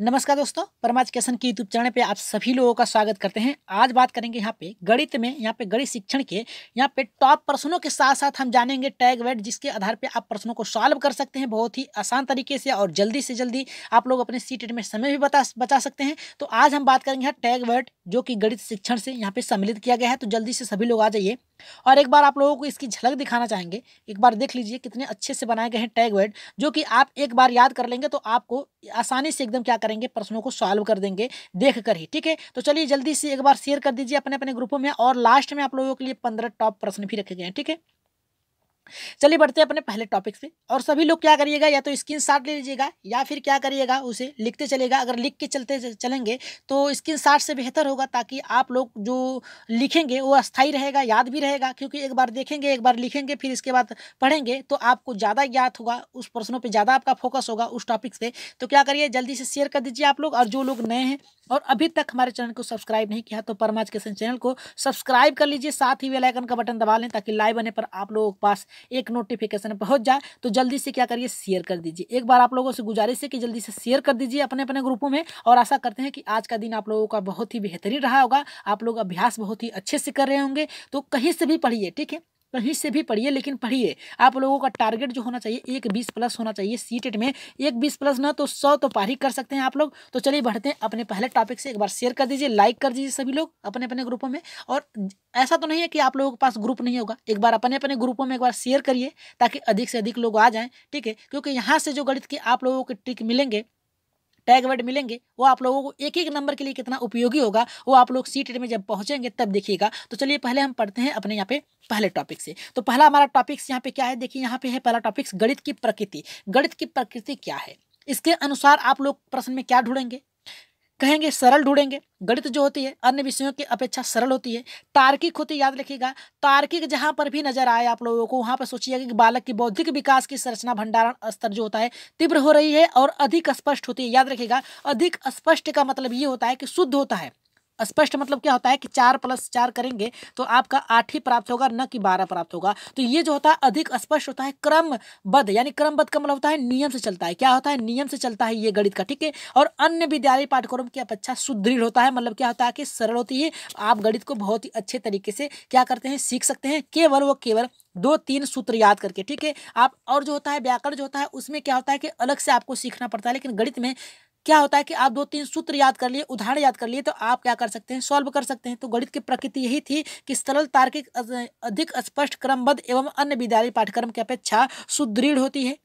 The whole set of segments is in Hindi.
नमस्कार दोस्तों परमाज केसन के यूट्यूब चैनल पे आप सभी लोगों का स्वागत करते हैं आज बात करेंगे यहाँ पे गणित में यहाँ पे गणित शिक्षण के यहाँ पे टॉप प्रश्नों के साथ साथ हम जानेंगे टैग वेट जिसके आधार पे आप प्रश्नों को सॉल्व कर सकते हैं बहुत ही आसान तरीके से और जल्दी से जल्दी आप लोग अपने सी में समय भी बता बचा सकते हैं तो आज हम बात करेंगे यहाँ टैग वेट जो कि गणित शिक्षण से यहाँ पे सम्मिलित किया गया है तो जल्दी से सभी लोग आ जाइए और एक बार आप लोगों को इसकी झलक दिखाना चाहेंगे एक बार देख लीजिए कितने अच्छे से बनाए गए हैं टैग वेट जो कि आप एक बार याद कर लेंगे तो आपको आसानी से एकदम क्या करेंगे प्रश्नों को सॉल्व कर देंगे देख कर ही ठीक है तो चलिए जल्दी से एक बार शेयर कर दीजिए अपने अपने ग्रुपों में और लास्ट में आप लोगों के लिए पंद्रह टॉप प्रश्न भी रखे गए हैं ठीक है चलिए बढ़ते हैं अपने पहले टॉपिक पे और सभी लोग क्या करिएगा या तो स्क्रीन शॉट ले लीजिएगा या फिर क्या करिएगा उसे लिखते चलेगा अगर लिख के चलते चलेंगे तो स्क्रीन शॉट से बेहतर होगा ताकि आप लोग जो लिखेंगे वो अस्थायी रहेगा याद भी रहेगा क्योंकि एक बार देखेंगे एक बार लिखेंगे फिर इसके बाद पढ़ेंगे तो आपको ज़्यादा याद होगा उस प्रश्नों पर ज़्यादा आपका फोकस होगा उस टॉपिक से तो क्या करिए जल्दी से शेयर कर दीजिए आप लोग और जो लोग नए हैं और अभी तक हमारे चैनल को सब्सक्राइब नहीं किया तो परमा एजुकेशन चैनल को सब्सक्राइब कर लीजिए साथ ही वेलाइकन का बटन दबा लें ताकि लाइव आने पर आप लोगों के पास एक नोटिफिकेशन पहुंच जाए तो जल्दी से क्या करिए शेयर कर दीजिए एक बार आप लोगों से गुजारिश है कि जल्दी से शेयर कर दीजिए अपने अपने ग्रुपों में और आशा करते हैं कि आज का दिन आप लोगों का बहुत ही बेहतरीन रहा होगा आप लोग अभ्यास बहुत ही अच्छे से कर रहे होंगे तो कहीं से भी पढ़िए ठीक है कहीं तो से भी पढ़िए लेकिन पढ़िए आप लोगों का टारगेट जो होना चाहिए एक बीस प्लस होना चाहिए सी टेट में एक बीस प्लस ना तो सौ तो पार ही कर सकते हैं आप लोग तो चलिए बढ़ते हैं अपने पहले टॉपिक से एक बार शेयर कर दीजिए लाइक कर दीजिए सभी लोग अपने अपने ग्रुपों में और ऐसा तो नहीं है कि आप लोगों के पास ग्रुप नहीं होगा एक बार अपने अपने ग्रुपों में एक बार शेयर करिए ताकि अधिक से अधिक लोग आ जाएँ ठीक है क्योंकि यहाँ से जो गणित के आप लोगों के ट्रिक मिलेंगे टैग वर्ड मिलेंगे वो आप लोगों को एक एक नंबर के लिए कितना उपयोगी होगा वो आप लोग सी में जब पहुंचेंगे तब देखिएगा तो चलिए पहले हम पढ़ते हैं अपने यहाँ पे पहले टॉपिक से तो पहला हमारा टॉपिक्स यहाँ पे क्या है देखिए यहाँ पे है पहला टॉपिक्स गणित की प्रकृति गणित की प्रकृति क्या है इसके अनुसार आप लोग प्रश्न में क्या ढूंढेंगे कहेंगे सरल ढूंढेंगे गणित जो होती है अन्य विषयों की अपेक्षा सरल होती है तार्किक होती है याद रखिएगा तार्किक जहाँ पर भी नजर आए आप लोगों को वहां पर सोचिएगा कि बालक की बौद्धिक विकास की संरचना भंडारण स्तर जो होता है तीव्र हो रही है और अधिक स्पष्ट होती है याद रखिएगा अधिक स्पष्ट का मतलब ये होता है कि शुद्ध होता है स्पष्ट मतलब क्या होता है कि चार प्लस चार करेंगे तो आपका आठ ही प्राप्त होगा न कि बारह प्राप्त होगा तो ये जो होता है अधिक स्पष्ट होता है क्रमबद्ध यानी क्रमबद्ध का मतलब होता है नियम से चलता है क्या होता है नियम से चलता है ये गणित का ठीक है और अन्य विद्यालय पाठ्यक्रम की अपेक्षा सुदृढ़ होता है मतलब क्या होता है कि सरल होती है आप गणित को बहुत ही अच्छे तरीके से क्या करते हैं सीख सकते हैं केवल वो केवल दो तीन सूत्र याद करके ठीक है आप और जो होता है व्याकरण जो होता है उसमें क्या होता है कि अलग से आपको सीखना पड़ता है लेकिन गणित में क्या होता है कि आप दो तीन सूत्र याद कर लिए उदाहरण याद कर लिए तो आप क्या कर सकते हैं सॉल्व कर सकते हैं तो गणित की प्रकृति यही थी कि सरल तार्किक अधिक स्पष्ट क्रमबद्ध एवं अन्य विद्यालय पाठ्यक्रम की अपेक्षा सुदृढ़ होती है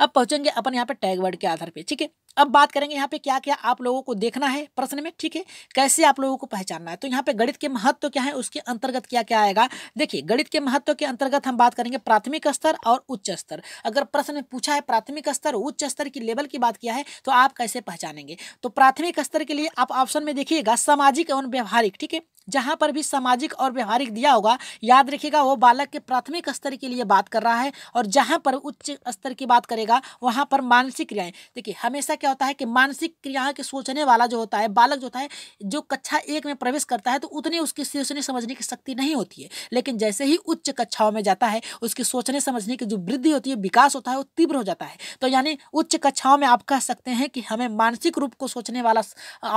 अब पहुंचेंगे अपन यहाँ पे टैग वर्ड के आधार पे ठीक है अब बात करेंगे यहाँ पे क्या क्या आप लोगों को देखना है प्रश्न में ठीक है कैसे आप लोगों को पहचानना है तो यहाँ पे गणित के महत्व क्या है उसके अंतर्गत क्या क्या आएगा देखिए गणित के महत्व के अंतर्गत हम बात करेंगे प्राथमिक स्तर और उच्च स्तर अगर प्रश्न में पूछा है प्राथमिक स्तर उच्च स्तर की लेवल की बात किया है तो आप कैसे पहचानेंगे तो प्राथमिक स्तर के लिए आप ऑप्शन में देखिएगा सामाजिक एवं व्यवहारिक ठीक है जहां पर भी सामाजिक और व्यवहारिक दिया होगा याद रखिएगा वो बालक के प्राथमिक स्तर के लिए बात कर रहा है और जहां पर उच्च स्तर की बात करेगा वहां पर मानसिक क्रियाएं देखिए हमेशा क्या होता है कि मानसिक क्रिया के सोचने वाला जो होता है बालक जो होता है जो कक्षा एक में प्रवेश करता है तो उतनी उसकी सोचने समझने की शक्ति नहीं होती है लेकिन जैसे ही उच्च कक्षाओं में जाता है उसकी सोचने समझने की जो वृद्धि होती है विकास होता है वो तीव्र हो जाता है तो यानी उच्च कक्षाओं में आप कह सकते हैं कि हमें मानसिक रूप को सोचने वाला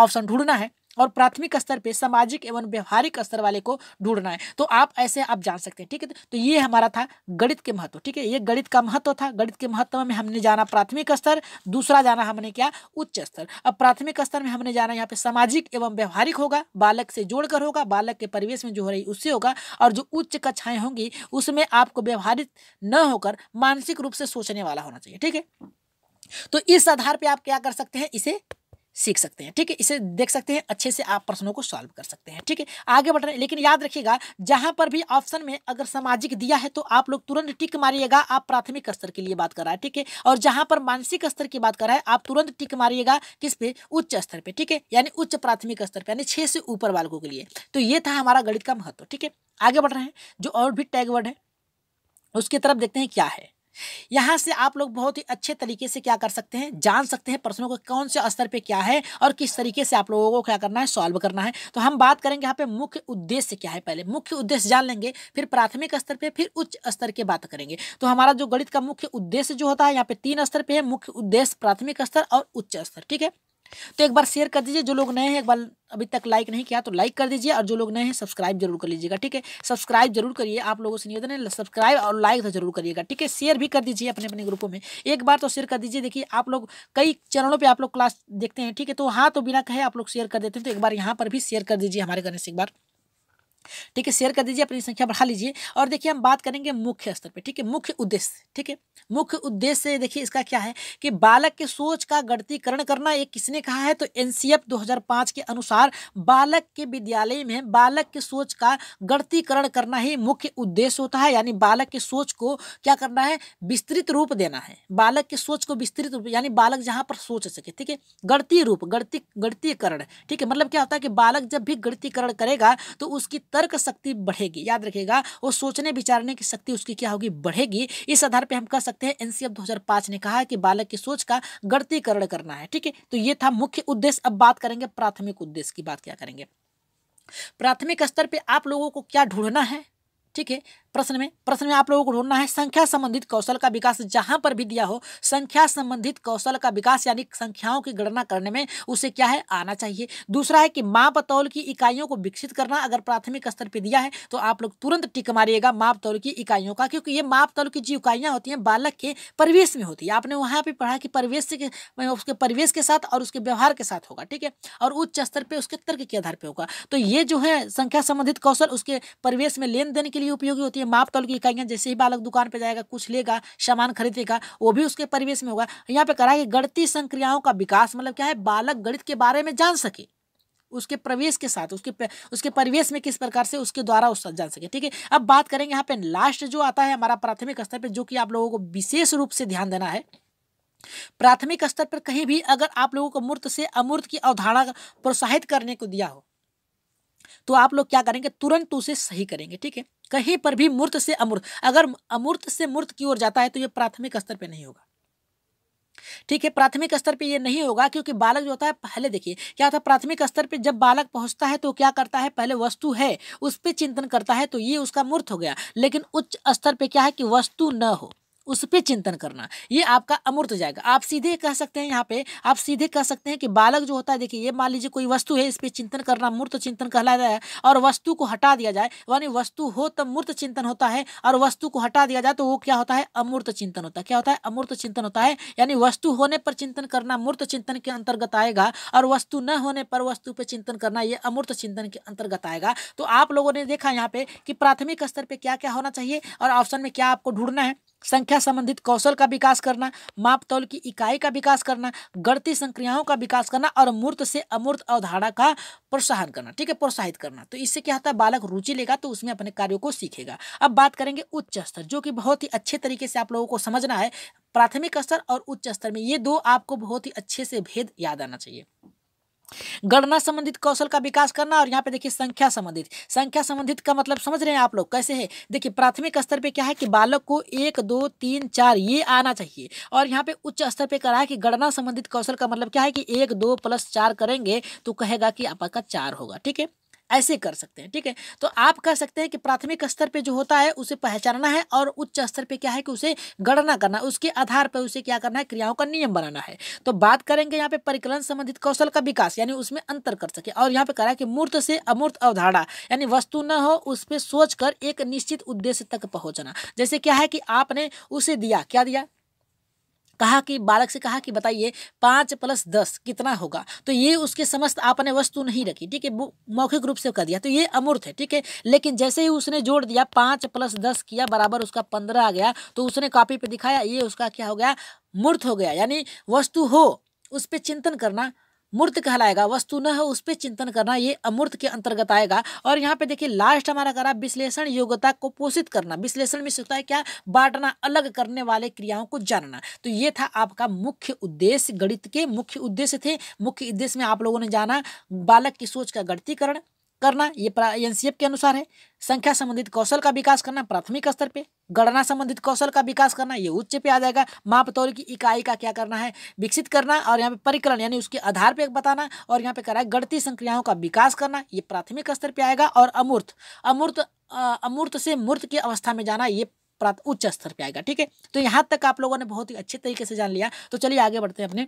ऑप्शन ढूंढना है और प्राथमिक स्तर पर सामाजिक एवं व्यवहारिक स्तर वाले को ढूंढना है तो आप ऐसे आप जान सकते हैं ठीक है तो ये हमारा था गणित के महत्व ठीक है ये गणित का महत्व था गणित के महत्व में हमने जाना प्राथमिक स्तर दूसरा जाना हमने क्या उच्च स्तर अब प्राथमिक स्तर में हमने जाना यहाँ पे सामाजिक एवं व्यवहारिक होगा बालक से जोड़कर होगा बालक के परिवेश में जो हो रही उससे होगा और जो उच्च कक्षाएं होंगी उसमें आपको व्यवहारिक न होकर मानसिक रूप से सोचने वाला होना चाहिए ठीक है तो इस आधार पे आप क्या कर सकते हैं इसे सीख सकते हैं ठीक है इसे देख सकते हैं अच्छे से आप प्रश्नों को सॉल्व कर सकते हैं ठीक है आगे बढ़ रहे हैं लेकिन याद रखिएगा जहां पर भी ऑप्शन में अगर सामाजिक दिया है तो आप लोग तुरंत टिक मारिएगा आप प्राथमिक स्तर के लिए बात कर रहा है ठीक है और जहां पर मानसिक स्तर की बात कर रहा है आप तुरंत टिक मारिएगा किस पे उच्च स्तर पर ठीक है यानी उच्च प्राथमिक स्तर पर यानी छह से ऊपर बालकों के लिए तो ये था हमारा गणित का महत्व ठीक है आगे बढ़ रहे हैं जो और भी टैग वर्ड है उसकी तरफ देखते हैं क्या है यहाँ से आप लोग बहुत ही अच्छे तरीके से क्या कर सकते हैं जान सकते हैं प्रश्नों का कौन से स्तर पर क्या है और किस तरीके से आप लोगों को क्या करना है सॉल्व करना है तो हम बात करेंगे यहाँ पे मुख्य उद्देश्य क्या है पहले मुख्य उद्देश्य जान लेंगे फिर प्राथमिक स्तर पर फिर उच्च स्तर की बात करेंगे तो हमारा जो गणित का मुख्य उद्देश्य जो होता है यहाँ पे तीन स्तर पर है मुख्य उद्देश्य प्राथमिक स्तर और उच्च स्तर ठीक है तो एक बार शेयर कर दीजिए जो लोग नए हैं एक बार अभी तक लाइक नहीं किया तो लाइक कर दीजिए और जो लोग नए हैं सब्सक्राइब जरूर कर लीजिएगा ठीक है सब्सक्राइब जरूर करिए आप लोगों से निवेदन है सब्सक्राइब और लाइक तो जरूर करिएगा ठीक है शेयर भी कर दीजिए अपने अपने ग्रुपों में एक बार तो शेयर कर दीजिए देखिए आप लोग कई चैनलों पर आप लोग क्लास देखते हैं ठीक है तो हाँ तो बिना कहे आप लोग शेयर कर देते हैं तो एक बार यहाँ पर भी शेयर कर दीजिए हमारे घर से एक बार ठीक है शेयर कर दीजिए अपनी संख्या बढ़ा लीजिए और देखिए हम बात करेंगे मुख्य स्तर पर ठीक है मुख्य उद्देश्य ठीक है मुख्य उद्देश्य देखिए इसका क्या है कि बालक के सोच का गणतीकरण करना ये किसने कहा है तो एनसीएफ 2005 के अनुसार बालक के विद्यालय में बालक के सोच का गणतीकरण करना ही मुख्य उद्देश्य होता है यानी बालक के सोच को क्या करना है विस्तृत रूप देना है बालक के सोच को विस्तृत रूप यानी बालक जहां पर सोच सके ठीक है गणती रूप गणती गणतीकरण ठीक है मतलब क्या होता है कि बालक जब भी गणतीकरण करेगा तो उसकी तर्क शक्ति बढ़ेगी याद रखिएगा वो सोचने विचारने की शक्ति उसकी क्या होगी बढ़ेगी इस आधार पर हम कह सकते हैं एनसीएफ 2005 ने कहा कि बालक की सोच का गणतीकरण करना है ठीक है तो ये था मुख्य उद्देश्य अब बात करेंगे प्राथमिक उद्देश्य की बात क्या करेंगे प्राथमिक स्तर पर आप लोगों को क्या ढूंढना है ठीक है प्रश्न में प्रश्न में आप लोगों को ढूंढना है संख्या संबंधित कौशल का विकास जहां पर भी दिया हो संख्या संबंधित कौशल का विकास यानी संख्याओं की गणना करने में उसे क्या है आना चाहिए दूसरा है कि माप तौल की इकाइयों को विकसित करना अगर प्राथमिक स्तर पर दिया है तो आप लोग तुरंत टिक मारिएगा माप तौल की इकाइयों का क्योंकि ये माप तौल की जो इकाइयाँ होती हैं बालक के परिवेश में होती है आपने वहाँ पर पढ़ा कि परिवेश के उसके परिवेश के साथ और उसके व्यवहार के साथ होगा ठीक है और उच्च स्तर पर उसके तर्क के आधार पर होगा तो ये जो है संख्या संबंधित कौशल उसके परिवेश में लेन देन के लिए उपयोगी होती है माप तौल की इकाइयाँ जैसे ही बालक दुकान पर जाएगा कुछ लेगा सामान खरीदेगा वो भी उसके परिवेश में होगा यहाँ पे करा कि गणितीय संक्रियाओं का विकास मतलब क्या है बालक गणित के बारे में जान सके उसके प्रवेश के साथ उसके उसके परिवेश में किस प्रकार से उसके द्वारा उस जान सके ठीक है अब बात करेंगे यहाँ पे लास्ट जो आता है हमारा प्राथमिक स्तर पे जो कि आप लोगों को विशेष रूप से ध्यान देना है प्राथमिक स्तर पर कहीं भी अगर आप लोगों को मूर्त से अमूर्त की अवधारणा प्रोत्साहित करने को दिया हो तो आप लोग क्या करेंगे तुरंत उसे सही करेंगे ठीक है कहीं पर भी मूर्त से अमूर्त अगर अमूर्त से मूर्त की ओर जाता है तो यह प्राथमिक स्तर पर नहीं होगा ठीक है प्राथमिक स्तर पे ये नहीं होगा क्योंकि बालक जो होता है पहले देखिए क्या होता है प्राथमिक स्तर पे जब बालक पहुंचता है तो क्या करता है पहले वस्तु है उस पर चिंतन करता है तो ये उसका मूर्त हो गया लेकिन उच्च स्तर पे क्या है कि वस्तु न हो उस पर चिंतन करना ये आपका अमूर्त जाएगा आप सीधे कह सकते हैं यहाँ पे आप सीधे कह सकते हैं कि बालक जो होता है देखिए ये मान लीजिए कोई वस्तु है इस पर चिंतन करना मूर्त चिंतन कहलाया है और वस्तु को हटा दिया जाए यानी वस्तु हो तब मूर्त चिंतन होता है और वस्तु को हटा दिया जाए तो वो क्या होता है अमूर्त चिंतन होता है क्या होता है अमूर्त चिंतन होता है यानी वस्तु होने पर चिंतन करना मूर्त चिंतन के अंतर्गत आएगा और वस्तु न होने पर वस्तु पर चिंतन करना ये अमूर्त चिंतन के अंतर्गत आएगा तो आप लोगों ने देखा यहाँ पे कि प्राथमिक स्तर पर क्या क्या होना चाहिए और ऑप्शन में क्या आपको ढूंढना है संख्या संबंधित कौशल का विकास करना मापतौल की इकाई का विकास करना गणती संक्रियाओं का विकास करना और मूर्त से अमूर्त अवधारणा का प्रोत्साहन करना ठीक है प्रोत्साहित करना तो इससे क्या होता है बालक रुचि लेगा तो उसमें अपने कार्यों को सीखेगा अब बात करेंगे उच्च स्तर जो कि बहुत ही अच्छे तरीके से आप लोगों को समझना है प्राथमिक स्तर और उच्च स्तर में ये दो आपको बहुत ही अच्छे से भेद याद आना चाहिए गणना संबंधित कौशल का विकास करना और यहाँ पे देखिए संख्या संबंधित संख्या संबंधित का मतलब समझ रहे हैं आप लोग कैसे है देखिए प्राथमिक स्तर पे क्या है कि बालक को एक दो तीन चार ये आना चाहिए और यहाँ पे उच्च स्तर पे करा है कि गणना संबंधित कौशल का मतलब क्या है कि एक दो प्लस चार करेंगे तो कहेगा कि आपका चार होगा ठीक है ऐसे कर सकते हैं ठीक है तो आप कह सकते हैं कि प्राथमिक स्तर पर जो होता है उसे पहचानना है और उच्च स्तर पर क्या है कि उसे गणना करना उसके आधार पर उसे क्या करना है क्रियाओं का नियम बनाना है तो बात करेंगे यहाँ पे परिकलन संबंधित कौशल का विकास यानी उसमें अंतर कर सके और यहाँ पे कह रहा है कि मूर्त से अमूर्त अवधारणा यानी वस्तु न हो उस पर सोच कर एक निश्चित उद्देश्य तक पहुँचना जैसे क्या है कि आपने उसे दिया क्या दिया कहा कि बालक से कहा कि बताइए पाँच प्लस दस कितना होगा तो ये उसके समस्त आपने वस्तु नहीं रखी ठीक है मौखिक रूप से कर दिया तो ये अमूर्त है ठीक है लेकिन जैसे ही उसने जोड़ दिया पाँच प्लस दस किया बराबर उसका पंद्रह आ गया तो उसने कॉपी पर दिखाया ये उसका क्या हो गया मूर्त हो गया यानी वस्तु हो उस पर चिंतन करना मूर्त कहलाएगा वस्तु न हो उस पर चिंतन करना ये अमूर्त के अंतर्गत आएगा और यहाँ पे देखिए लास्ट हमारा करा विश्लेषण योग्यता को पोषित करना विश्लेषण में सोचता है क्या बांटना अलग करने वाले क्रियाओं को जानना तो ये था आपका मुख्य उद्देश्य गणित के मुख्य उद्देश्य थे मुख्य उद्देश्य में आप लोगों ने जाना बालक की सोच का गणतीकरण करना ये एनसीएफ के अनुसार है संख्या संबंधित कौशल का विकास करना प्राथमिक स्तर पे गणना संबंधित कौशल का विकास करना ये उच्च पे आ जाएगा मापतौल की इकाई का क्या करना है विकसित करना और यहाँ पे परिकरण यानी उसके आधार पे बताना और यहाँ पे करा है गणती संक्रियाओं का विकास करना ये प्राथमिक स्तर पर आएगा और अमूर्त अमूर्त अमूर्त से मूर्त की अवस्था में जाना ये उच्च स्तर पर आएगा ठीक है तो यहाँ तक आप लोगों ने बहुत ही अच्छे तरीके से जान लिया तो चलिए आगे बढ़ते हैं अपने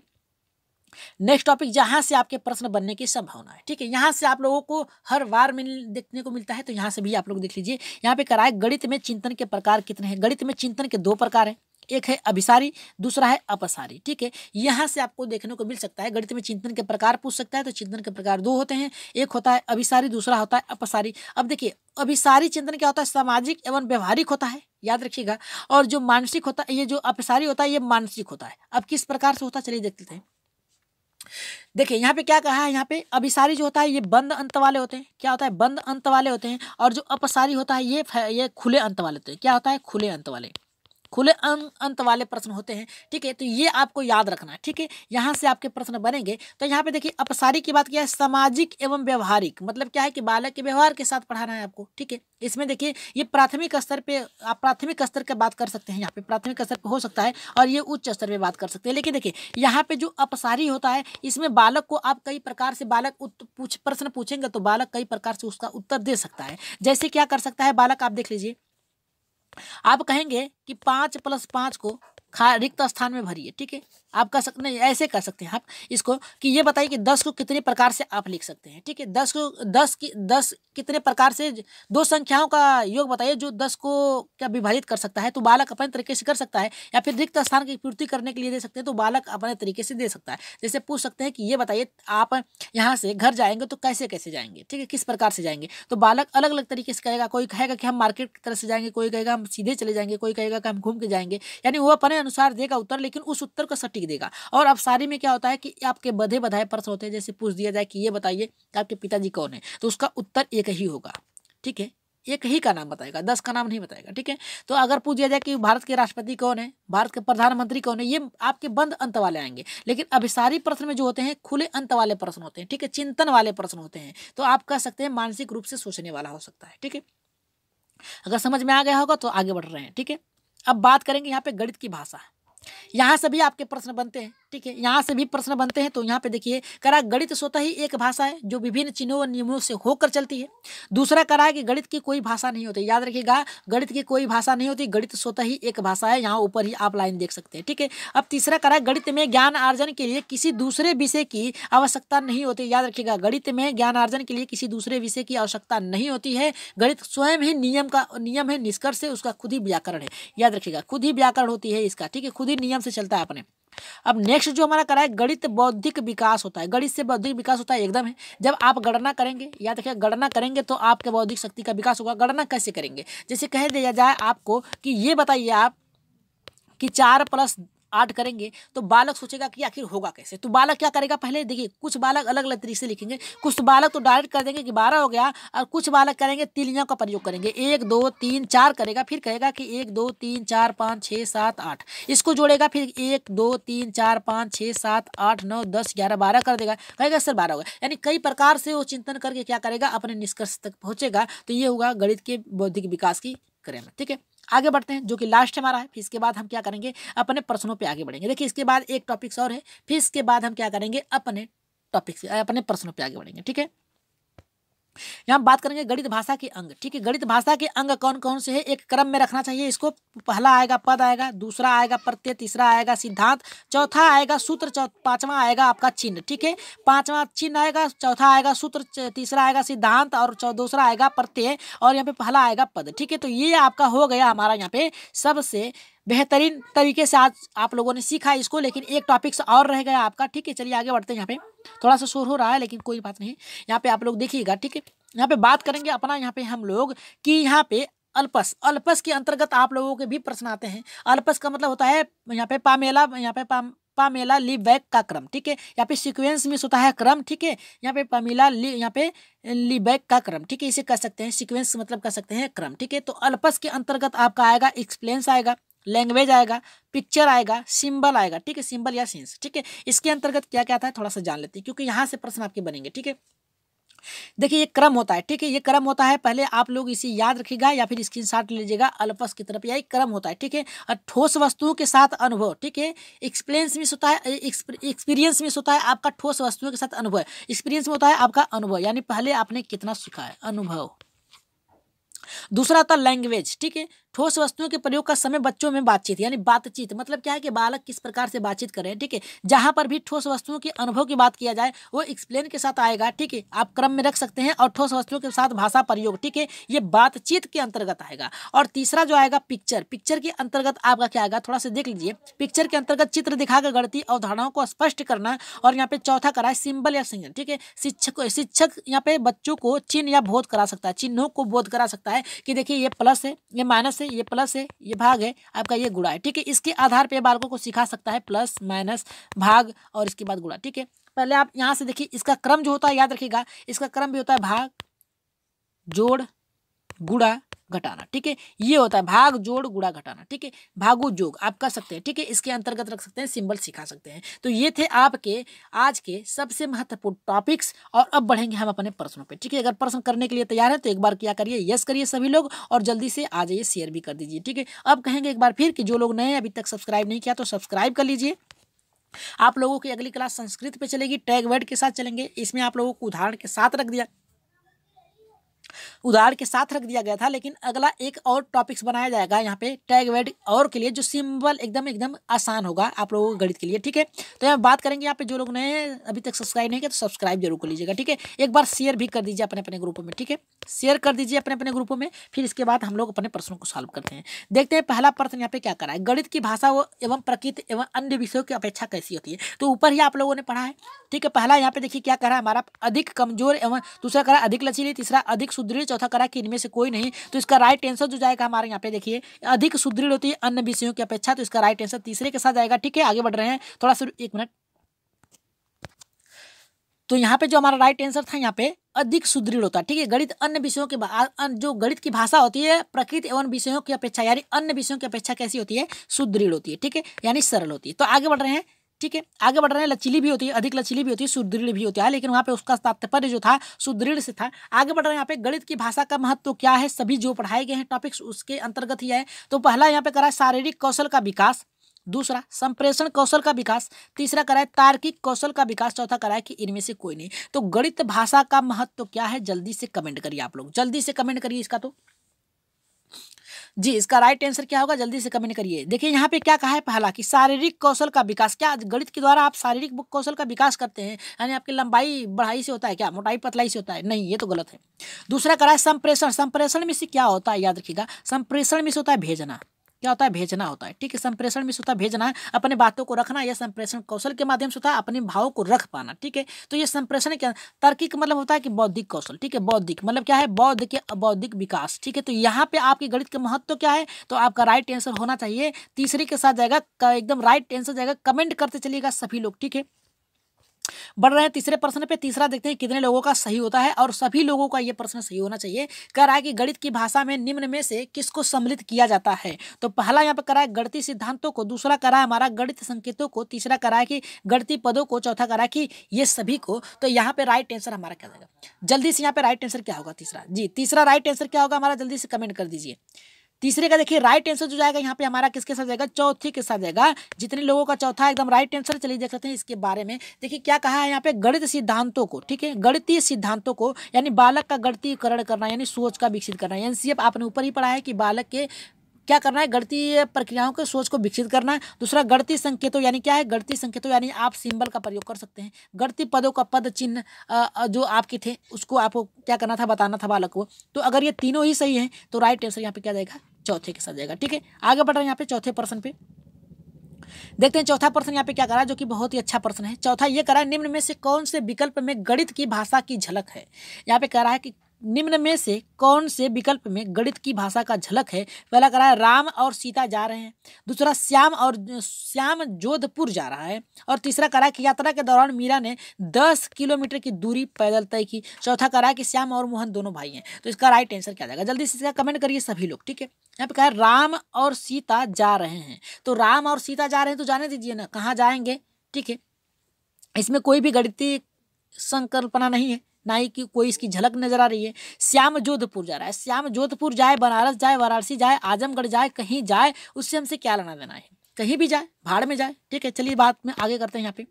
नेक्स्ट टॉपिक जहाँ से आपके प्रश्न बनने की संभावना है ठीक है यहाँ से आप लोगों को हर बार मिल देखने को मिलता है तो यहाँ से भी आप लोग देख लीजिए यहाँ पे कराए गणित में चिंतन के प्रकार कितने हैं गणित में चिंतन के दो प्रकार हैं एक है अभिसारी दूसरा है अपसारी ठीक है यहाँ से आपको देखने को मिल सकता है गणित में चिंतन के प्रकार पूछ सकता है तो चिंतन के प्रकार दो होते हैं एक होता है अभिसारी दूसरा होता है अपसारी अब देखिए अभिसारी चिंतन क्या होता है सामाजिक एवं व्यवहारिक होता है याद रखिएगा और जो मानसिक होता है ये जो अपसारी होता है ये मानसिक होता है अब किस प्रकार से होता है चलिए देखते हैं देखिए यहाँ पे क्या कहा है यहाँ पे अभिसारी जो होता है ये बंद अंत वाले होते हैं क्या होता है बंद अंत वाले होते हैं और जो अपसारी होता है ये ये खुले अंत वाले होते हैं क्या होता है खुले अंत वाले खुले अं-, अंत वाले प्रश्न होते हैं ठीक है तो ये आपको याद रखना है ठीक है यहाँ से आपके प्रश्न बनेंगे तो यहाँ पे देखिए अपसारी की बात किया है सामाजिक एवं व्यवहारिक मतलब क्या है कि बालक के व्यवहार के साथ पढ़ाना है आपको ठीक है इसमें देखिए ये प्राथमिक स्तर पे आप प्राथमिक स्तर की बात कर सकते हैं यहाँ पे प्राथमिक स्तर पे हो सकता है और ये उच्च स्तर पे बात कर सकते हैं लेकिन देखिए यहाँ पे जो अपसारी होता है इसमें बालक को आप कई प्रकार से बालक पूछ प्रश्न पूछेंगे तो बालक कई प्रकार से उसका उत्तर दे सकता है जैसे क्या कर सकता है बालक आप देख लीजिए आप कहेंगे कि पाँच प्लस पाँच को खा रिक्त स्थान में भरिए ठीक है आप कह सकते हैं ऐसे कह सकते हैं आप इसको कि ये बताइए कि दस को कितने प्रकार से आप लिख सकते हैं ठीक है दस को दस की दस कितने प्रकार से दो संख्याओं का योग बताइए जो दस को क्या विभाजित कर सकता है तो बालक अपने तरीके से कर सकता है या फिर रिक्त स्थान की पूर्ति करने के लिए दे सकते हैं तो बालक अपने तरीके से दे सकता है जैसे पूछ सकते हैं कि ये बताइए आप यहाँ से घर जाएंगे तो कैसे कैसे जाएंगे ठीक है किस प्रकार से जाएंगे तो बालक अलग अलग तरीके से कहेगा कोई कहेगा कि हम मार्केट की तरफ से जाएंगे कोई कहेगा हम सीधे चले जाएंगे कोई कहेगा कि हम घूम के जाएंगे यानी वो अपने अनुसार देगा उत्तर लेकिन उस उत्तर का सटीक टिक देगा और अपसारी में क्या होता है कि आपके बधे बधाए पर्स होते हैं जैसे पूछ दिया जाए कि ये बताइए कि आपके पिताजी कौन है तो उसका उत्तर एक ही होगा ठीक है एक ही का नाम बताएगा दस का नाम नहीं बताएगा ठीक है तो अगर पूछ दिया जाए कि भारत के राष्ट्रपति कौन है भारत के प्रधानमंत्री कौन है ये आपके बंद अंत वाले आएंगे लेकिन अभिसारी प्रश्न में जो होते हैं खुले अंत वाले प्रश्न होते हैं ठीक है चिंतन वाले प्रश्न होते हैं तो आप कह सकते हैं मानसिक रूप से सोचने वाला हो सकता है ठीक है अगर समझ में आ गया होगा तो आगे बढ़ रहे हैं ठीक है अब बात करेंगे यहाँ पे गणित की भाषा यहाँ से भी आपके प्रश्न बनते हैं ठीक है यहाँ से भी प्रश्न बनते हैं तो यहाँ पे देखिए करा गणित स्वतः ही एक भाषा है जो विभिन्न चिन्हों और नियमों से होकर चलती है दूसरा करा है कि गणित की कोई भाषा नहीं होती याद रखिएगा गणित की कोई भाषा नहीं होती गणित स्वतः ही एक भाषा है यहाँ ऊपर ही आप लाइन देख सकते हैं ठीक है अब तीसरा करा गणित में ज्ञान आर्जन के लिए किसी दूसरे विषय की आवश्यकता नहीं होती याद रखिएगा गणित में ज्ञान आर्जन के लिए किसी दूसरे विषय की आवश्यकता नहीं होती है गणित स्वयं ही नियम का नियम है निष्कर्ष है उसका खुद ही व्याकरण है याद रखिएगा खुद ही व्याकरण होती है इसका ठीक है खुद सऊदी नियम से चलता है अपने अब नेक्स्ट जो हमारा करा है गणित बौद्धिक विकास होता है गणित से बौद्धिक विकास होता है एकदम है जब आप गणना करेंगे या देखिए गणना करेंगे तो आपके बौद्धिक शक्ति का विकास होगा गणना कैसे करेंगे जैसे कह दिया जाए आपको कि ये बताइए आप कि चार प्लस आठ करेंगे तो बालक सोचेगा कि आखिर होगा कैसे तो बालक क्या करेगा पहले देखिए कुछ बालक अलग अलग तरीके से लिखेंगे कुछ बालक तो डायरेक्ट कर देंगे कि बारह हो गया और कुछ बालक करेंगे तिलिया का प्रयोग करेंगे एक दो तीन चार करेगा फिर कहेगा कि एक दो तीन चार पाँच छः सात आठ इसको जोड़ेगा फिर एक दो तीन चार पाँच छः सात आठ नौ दस ग्यारह बारह कर देगा कहेगा सर बारह होगा यानी कई प्रकार से वो चिंतन करके क्या करेगा अपने निष्कर्ष तक पहुँचेगा तो ये होगा गणित के बौद्धिक विकास की क्रिया में ठीक है आगे बढ़ते हैं जो कि लास्ट हमारा है फिर इसके बाद हम क्या करेंगे अपने प्रश्नों पे आगे बढ़ेंगे देखिए इसके बाद एक टॉपिक्स और है फिर इसके बाद हम क्या करेंगे अपने टॉपिक्स अपने प्रश्नों पे आगे बढ़ेंगे ठीक है यहाँ बात करेंगे गणित भाषा के अंग ठीक है गणित भाषा के अंग कौन कौन से है एक क्रम में रखना चाहिए इसको पहला आएगा पद आएगा दूसरा आएगा प्रत्यय तीसरा आएगा सिद्धांत चौथा आएगा सूत्र पांचवा आएगा आपका चिन्ह ठीक है पांचवा चिन्ह आएगा चौथा आएगा सूत्र तीसरा आएगा सिद्धांत और दूसरा आएगा प्रत्यय और यहाँ पे पहला आएगा पद ठीक है तो ये आपका हो गया हमारा यहाँ पे सबसे बेहतरीन तरीके से आज आप लोगों ने सीखा इसको लेकिन एक से और रह गया आपका ठीक है चलिए आगे बढ़ते हैं यहाँ पे थोड़ा सा शोर हो रहा है लेकिन कोई बात नहीं यहाँ पे आप लोग देखिएगा ठीक है यहाँ पे बात करेंगे अपना यहाँ पे हम लोग कि यहाँ पे अल्पस अल्पस के अंतर्गत आप लोगों के भी प्रश्न आते हैं अल्पस का मतलब होता है यहाँ पे पामेला यहाँ पे पाम पामेला ली बैक का क्रम ठीक है यहाँ पे सीक्वेंस में होता है क्रम ठीक है यहाँ पे पामेला ली यहाँ पे ली बैक का क्रम ठीक है इसे कह सकते हैं सीक्वेंस मतलब कह सकते हैं क्रम ठीक है तो अल्पस के अंतर्गत आपका आएगा एक्सप्लेंस आएगा लैंग्वेज आएगा पिक्चर आएगा सिंबल आएगा ठीक है सिंबल या सेंस ठीक है इसके अंतर्गत क्या क्या आता है थोड़ा सा जान लेते हैं क्योंकि यहाँ से प्रश्न आपके बनेंगे ठीक है देखिए ये क्रम होता है ठीक है ये क्रम होता है पहले आप लोग इसे याद रखिएगा या फिर स्क्रीन शॉट लीजिएगा अल्पस की तरफ या एक क्रम होता है ठीक है और ठोस वस्तुओं के साथ अनुभव ठीक है एक्सपीरियंस में होता है एक्सपीरियंस में होता है आपका ठोस वस्तुओं के साथ अनुभव एक्सपीरियंस में होता है आपका अनुभव यानी पहले आपने कितना सीखा है अनुभव दूसरा था लैंग्वेज ठीक है ठोस वस्तुओं के प्रयोग का समय बच्चों में बातचीत यानी बातचीत मतलब क्या है कि बालक किस प्रकार से बातचीत करें ठीक है जहां पर भी ठोस वस्तुओं के अनुभव की बात किया जाए वो एक्सप्लेन के साथ आएगा ठीक है आप क्रम में रख सकते हैं और ठोस वस्तुओं के साथ भाषा प्रयोग ठीक है ये बातचीत के अंतर्गत आएगा और तीसरा जो आएगा पिक्चर पिक्चर के अंतर्गत आपका क्या आएगा थोड़ा सा देख लीजिए पिक्चर के अंतर्गत चित्र दिखाकर गणती अवधारणाओं को स्पष्ट करना और यहाँ पे चौथा करा है सिंबल या सिंगल ठीक है शिक्षक शिक्षक यहाँ पे बच्चों को चिन्ह या बोध करा सकता है चिन्हों को बोध करा सकता है कि देखिए ये प्लस है ये माइनस माइनस है ये प्लस है ये भाग है आपका ये गुड़ा है ठीक है इसके आधार पर बालकों को सिखा सकता है प्लस माइनस भाग और इसके बाद गुड़ा ठीक है पहले आप यहाँ से देखिए इसका क्रम जो होता है याद रखिएगा इसका क्रम भी होता है भाग जोड़ गुड़ा घटाना ठीक है ये होता है भाग जोड़ गुड़ा घटाना ठीक है भागो जोग आप कर सकते हैं ठीक है इसके अंतर्गत रख सकते हैं सिंबल सिखा सकते हैं तो ये थे आपके आज के सबसे महत्वपूर्ण टॉपिक्स और अब बढ़ेंगे हम अपने प्रश्नों पर ठीक है अगर प्रश्न करने के लिए तैयार है तो एक बार क्या करिए यस करिए सभी लोग और जल्दी से आ जाइए शेयर भी कर दीजिए ठीक है अब कहेंगे एक बार फिर कि जो लोग नए अभी तक सब्सक्राइब नहीं किया तो सब्सक्राइब कर लीजिए आप लोगों की अगली क्लास संस्कृत पे चलेगी टैग वर्ड के साथ चलेंगे इसमें आप लोगों को उदाहरण के साथ रख दिया उदाहरण के साथ रख दिया गया था लेकिन अगला एक और टॉपिक्स बनाया जाएगा यहाँ पे टैग वेड और के लिए जो सिंबल एकदम एकदम आसान होगा आप लोगों को गणित के लिए ठीक है तो यहाँ बात करेंगे यहाँ पे जो लोग नए अभी तक सब्सक्राइब नहीं किया तो सब्सक्राइब जरूर कर लीजिएगा ठीक है एक बार शेयर भी कर दीजिए अपने अपने ग्रुपों में ठीक है शेयर कर दीजिए अपने अपने ग्रुपों में फिर इसके बाद हम लोग अपने प्रश्नों को सॉल्व करते हैं देखते हैं पहला प्रश्न यहाँ पे क्या करा है गणित की भाषा एवं प्रकृत एवं अन्य विषयों की अपेक्षा कैसी होती है तो ऊपर ही आप लोगों ने पढ़ा है ठीक है पहला यहाँ पे देखिए क्या करा है हमारा अधिक कमजोर एवं दूसरा करा अधिक लचीली तीसरा अधिक सुदृढ़ चौथा करा कि इनमें से कोई नहीं तो इसका राइट आंसर जो जाएगा हमारे यहाँ पे देखिए अधिक सुदृढ़ होती है अन्य विषयों की अपेक्षा तो इसका राइट आंसर तीसरे के साथ जाएगा ठीक है आगे बढ़ रहे हैं थोड़ा सा एक मिनट तो यहाँ पे जो हमारा राइट आंसर था यहाँ पे अधिक सुदृढ़ होता है ठीक है गणित अन्य विषयों के जो गणित की भाषा होती है प्रकृति एवं विषयों की अपेक्षा यानी अन्य विषयों की अपेक्षा कैसी होती है सुदृढ़ होती है ठीक है यानी सरल होती है तो आगे बढ़ रहे हैं ठीक है आगे बढ़ रहे हैं लचीली भी होती है अधिक लचीली भी होती है सुदृढ़ भी होती है हाँ, लेकिन वहाँ पे उसका तात्पर्य जो था सुदृढ़ से था आगे बढ़ रहे हैं यहाँ पे गणित की भाषा का महत्व तो क्या है सभी जो पढ़ाए गए हैं टॉपिक्स उसके अंतर्गत ही है तो पहला यहाँ पे करा है शारीरिक कौशल का विकास दूसरा संप्रेषण कौशल का विकास तीसरा कराए तार्किक कौशल का विकास चौथा कराए कि इनमें से कोई नहीं तो गणित भाषा का महत्व क्या है जल्दी से कमेंट करिए आप लोग जल्दी से कमेंट करिए इसका तो जी इसका राइट आंसर क्या होगा जल्दी से कमेंट करिए देखिए यहाँ पे क्या कहा है पहला कि शारीरिक कौशल का विकास क्या गणित के द्वारा आप शारीरिक कौशल का विकास करते हैं यानी आपकी लंबाई बढ़ाई से होता है क्या मोटाई पतलाई से होता है नहीं ये तो गलत है दूसरा करा है संप्रेषण संप्रेषण में से क्या होता है याद रखिएगा संप्रेषण में से होता है भेजना क्या होता है भेजना होता है ठीक है संप्रेषण में सुता भेजना है अपने बातों को रखना या संप्रेषण कौशल के माध्यम से होता है अपने भाव को रख पाना ठीक है तो ये संप्रेषण क्या तार्किक मतलब होता है कि बौद्धिक कौशल ठीक है बौद्धिक मतलब क्या है बौद्ध के बौद्धिक विकास ठीक है तो यहाँ पे आपके गणित का महत्व क्या है तो आपका राइट आंसर होना चाहिए तीसरे के साथ जाएगा एकदम राइट आंसर जाएगा कमेंट करते चलिएगा सभी लोग ठीक है बढ़ रहे हैं तीसरे प्रश्न पे तीसरा देखते हैं कितने लोगों का सही होता है और सभी लोगों का ये प्रश्न सही होना चाहिए कह रहा है कि गणित की भाषा में निम्न में से किसको सम्मिलित किया जाता है तो पहला यहाँ पे करा है गणितीय सिद्धांतों को दूसरा करा है हमारा गणित संकेतों को तीसरा करा है कि गणती पदों को चौथा करा कि ये सभी को तो यहाँ पे राइट आंसर हमारा क्या जाएगा जल्दी से यहाँ पे राइट आंसर क्या होगा तीसरा जी तीसरा राइट आंसर क्या होगा हमारा जल्दी से कमेंट कर दीजिए तीसरे का देखिए राइट आंसर जो जाएगा यहाँ पे हमारा किसके साथ जाएगा चौथी के साथ जाएगा जितने लोगों का चौथा एकदम राइट आंसर चलिए देख सकते हैं इसके बारे में देखिए क्या कहा है यहाँ पे गणित सिद्धांतों को ठीक है गणितीय सिद्धांतों को यानी बालक का गणतीकरण करना यानी सोच का विकसित करना एनसीएफ आपने ऊपर ही पढ़ा है कि बालक के क्या करना है गणतीय प्रक्रियाओं के सोच को विकसित करना है दूसरा गणतीय संकेतों यानी क्या है गणतीय संकेतों यानी आप सिंबल का प्रयोग कर सकते हैं गणतीय पदों का पद चिन्ह जो आपके थे उसको आपको क्या करना था बताना था बालक को तो अगर ये तीनों ही सही हैं तो राइट आंसर यहाँ पे क्या जाएगा चौथे के साथ जाएगा ठीक है आगे बढ़ रहे हैं यहाँ पे चौथे पर्सन पे देखते हैं चौथा प्रश्न यहाँ पे क्या करा जो कि बहुत ही अच्छा प्रश्न है चौथा ये करा निम्न में से कौन से विकल्प में गणित की भाषा की झलक है यहाँ पे कह रहा है कि निम्न में से कौन से विकल्प में गणित की भाषा का झलक है पहला कह रहा है राम और सीता जा रहे हैं दूसरा श्याम और श्याम जोधपुर जा रहा है और तीसरा कह रहा है कि यात्रा के दौरान मीरा ने दस किलोमीटर की दूरी पैदल तय की चौथा कह रहा है कि श्याम और मोहन दोनों भाई हैं तो इसका राइट आंसर क्या जाएगा जल्दी से इसका कमेंट करिए सभी लोग ठीक है यहाँ पे कहा है राम और सीता जा रहे हैं तो राम और सीता जा रहे हैं तो जाने दीजिए ना कहाँ जाएंगे ठीक है इसमें कोई भी गणितीय संकल्पना नहीं है ना ही कि कोई इसकी झलक नजर आ रही है श्याम जोधपुर जा रहा है श्याम जोधपुर जाए बनारस जाए वाराणसी जाए आजमगढ़ जाए कहीं जाए उससे हमसे क्या लेना देना है कहीं भी जाए भाड़ में जाए ठीक है चलिए बात में आगे करते हैं यहाँ पे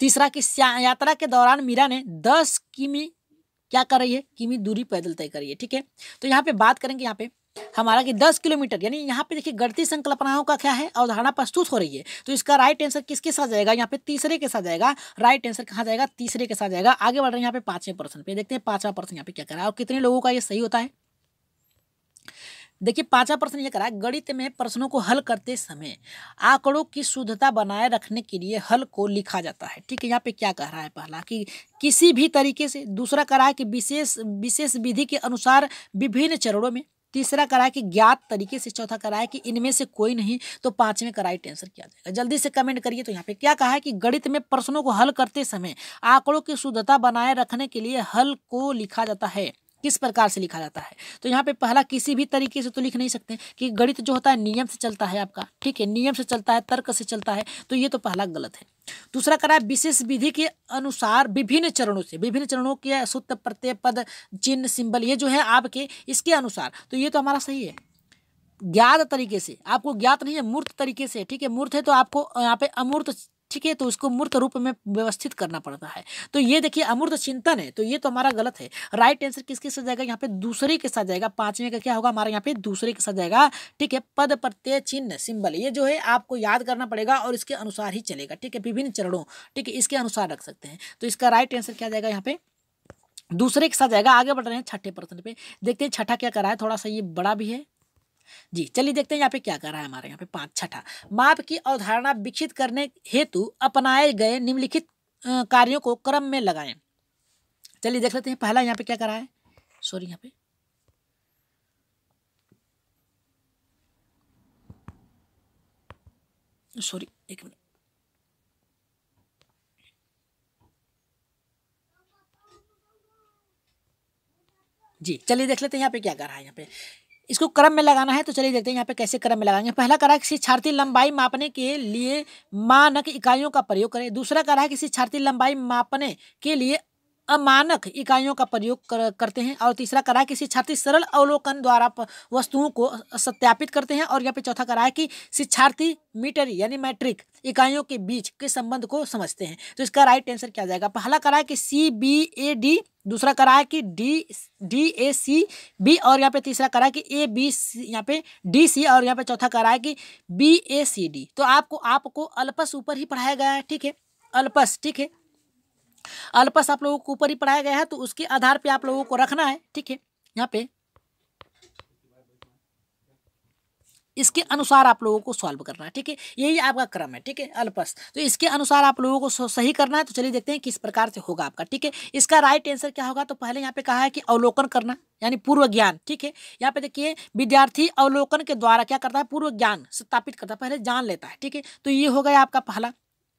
तीसरा कि यात्रा के दौरान मीरा ने दस किमी क्या कर रही है किमी दूरी पैदल तय करी है ठीक है तो यहाँ पे बात करेंगे यहाँ पे हमारा कि दस किलोमीटर यानी यहाँ पे देखिए गणती संकल्पनाओं का क्या है अवधारणा प्रस्तुत हो रही है तो इसका राइट आंसर किसके साथ जाएगा यहाँ पे तीसरे के साथ जाएगा राइट आंसर कहाँ जाएगा तीसरे के साथ जाएगा आगे बढ़ रहे हैं यहाँ पे पांचवें प्रश्न पे देखते हैं पांचवा प्रश्न यहाँ पे क्या करा और कितने लोगों का ये सही होता है देखिए पांचवा प्रश्न ये करा गणित में प्रश्नों को हल करते समय आंकड़ों की शुद्धता बनाए रखने के लिए हल को लिखा जाता है ठीक है यहाँ पे क्या कह रहा है पहला कि किसी भी तरीके से दूसरा कह रहा है कि विशेष विशेष विधि के अनुसार विभिन्न चरणों में तीसरा करा है कि ज्ञात तरीके से चौथा करा है कि इनमें से कोई नहीं तो पांचवें में कराइट आंसर किया जाएगा जल्दी से कमेंट करिए तो यहाँ पे क्या कहा है कि गणित में प्रश्नों को हल करते समय आंकड़ों की शुद्धता बनाए रखने के लिए हल को लिखा जाता है किस प्रकार से लिखा जाता है तो यहाँ पे पहला किसी भी तरीके से तो लिख नहीं सकते कि गणित जो होता है नियम से चलता है आपका ठीक है नियम से चलता है तर्क से चलता है तो ये तो पहला गलत है दूसरा करा विशेष विधि के अनुसार विभिन्न चरणों से विभिन्न चरणों के सूत्र प्रत्यय पद चिन्ह सिंबल ये जो है आपके इसके अनुसार तो ये तो हमारा सही है ज्ञात तरीके से आपको ज्ञात नहीं है मूर्त तरीके से ठीक है मूर्त है तो आपको यहाँ पे अमूर्त ठीक है तो उसको मूर्त रूप में व्यवस्थित करना पड़ता है तो ये देखिए अमूर्त चिंतन है तो ये तो हमारा गलत है राइट आंसर किसके साथ जाएगा यहाँ पे दूसरे के साथ जाएगा पांचवें का क्या होगा हमारा यहाँ पे दूसरे के साथ जाएगा ठीक है पद प्रत्यय चिन्ह सिंबल ये जो है आपको याद करना पड़ेगा और इसके अनुसार ही चलेगा ठीक है विभिन्न चरणों ठीक है इसके अनुसार रख सकते हैं तो इसका राइट आंसर क्या जाएगा यहाँ पे दूसरे के साथ जाएगा आगे बढ़ रहे हैं छठे प्रश्न पे देखते हैं छठा क्या करा है थोड़ा सा ये बड़ा भी है जी चलिए देखते हैं यहाँ पे क्या कर रहा है हमारे यहाँ पे पांच छठा माप की अवधारणा विकसित करने हेतु अपनाए गए निम्नलिखित कार्यों को क्रम में लगाएं चलिए देख लेते हैं पहला यहाँ पे क्या करा है सॉरी यहाँ पे सॉरी एक मिनट जी चलिए देख लेते हैं यहाँ पे क्या कर रहा है यहाँ पे इसको क्रम में लगाना है तो चलिए देखते हैं यहाँ पे कैसे क्रम में लगाएंगे पहला करा है कि शिक्षार्थी लंबाई मापने के लिए मानक इकाइयों का प्रयोग करें दूसरा करा है कि शिक्षार्थी लंबाई मापने के लिए अमानक इकाइयों का प्रयोग कर, करते हैं और तीसरा करा है कि शिक्षार्थी सरल अवलोकन द्वारा वस्तुओं को सत्यापित करते हैं और यहाँ पे चौथा करा है कि शिक्षार्थी मीटर यानी मैट्रिक इकाइयों के बीच के संबंध को समझते हैं तो इसका राइट आंसर क्या जाएगा पहला करा है कि सी बी ए डी दूसरा करा है कि D D A C B और यहाँ पे तीसरा करा है कि ए बी सी यहाँ पे डी सी और यहाँ पे चौथा करा है कि बी ए सी डी तो आपको आपको अल्पस ऊपर ही पढ़ाया गया है ठीक है अल्पस ठीक है अल्पस आप लोगों को ऊपर ही पढ़ाया गया है तो उसके आधार पे आप लोगों को रखना है ठीक है यहाँ पे इसके अनुसार आप लोगों को सॉल्व करना है ठीक है यही आपका क्रम है ठीक है अल्पस तो इसके अनुसार आप लोगों को सही करना है तो चलिए देखते हैं किस प्रकार से होगा आपका ठीक है इसका राइट आंसर क्या होगा तो पहले यहाँ पे कहा है कि अवलोकन करना यानी पूर्व ज्ञान ठीक है यहाँ पे देखिए विद्यार्थी अवलोकन के द्वारा क्या करता है पूर्व ज्ञान स्थापित करता है पहले जान लेता है ठीक है तो ये हो गया आपका पहला